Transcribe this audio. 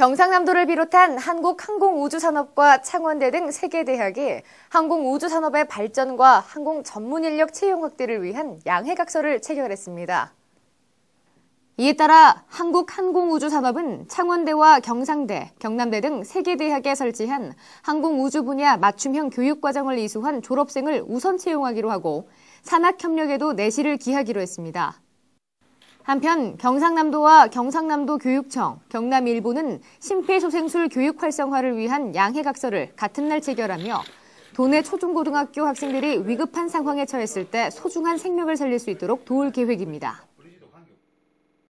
경상남도를 비롯한 한국항공우주산업과 창원대 등 3개 대학이 항공우주산업의 발전과 항공 전문인력 채용 확대를 위한 양해각서를 체결했습니다. 이에 따라 한국항공우주산업은 창원대와 경상대, 경남대 등 3개 대학에 설치한 항공우주 분야 맞춤형 교육과정을 이수한 졸업생을 우선 채용하기로 하고 산학협력에도 내실을 기하기로 했습니다. 한편 경상남도와 경상남도 교육청, 경남일보는 심폐소생술 교육 활성화를 위한 양해각서를 같은 날 체결하며 도내 초중고등학교 학생들이 위급한 상황에 처했을 때 소중한 생명을 살릴 수 있도록 도울 계획입니다.